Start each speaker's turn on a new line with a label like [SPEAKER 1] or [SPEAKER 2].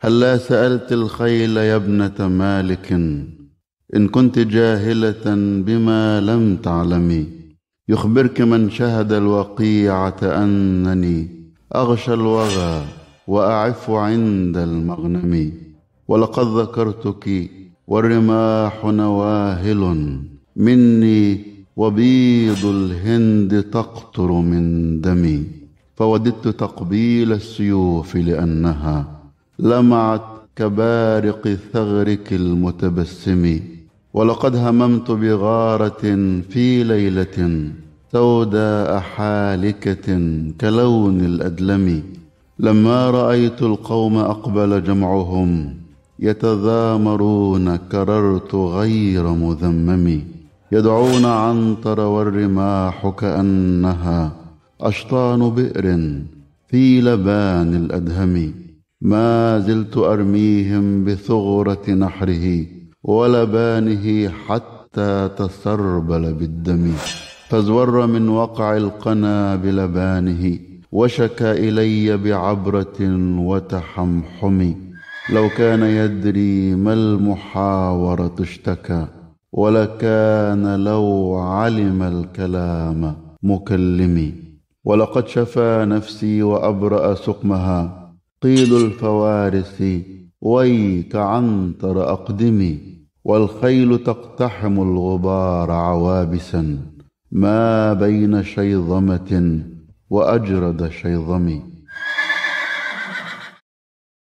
[SPEAKER 1] هلا سألت الخيل يا ابنة مالك إن كنت جاهلة بما لم تعلمي يخبرك من شهد الوقيعة أنني أغشى الوغى وأعف عند المغنم ولقد ذكرتك والرماح نواهل مني وبيض الهند تقطر من دمي فوددت تقبيل السيوف لأنها لمعت كبارق ثغرك المتبسم ولقد هممت بغارة في ليلة سوداء حالكة كلون الأدلم لما رأيت القوم أقبل جمعهم يتذامرون كررت غير مذمم يدعون عنطر والرماح كأنها أشطان بئر في لبان الأدهم ما زلت أرميهم بثغرة نحره ولبانه حتى تسربل بالدم فازور من وقع القنا بلبانه وشكى إلي بعبرة وتحمحم لو كان يدري ما المحاورة اشتكى ولكان لو علم الكلام مكلمي ولقد شفى نفسي وأبرأ سقمها قيل الفوارس ويك عنتر أقدمي والخيل تقتحم الغبار عوابسا ما بين شيظمة وأجرد شيظمي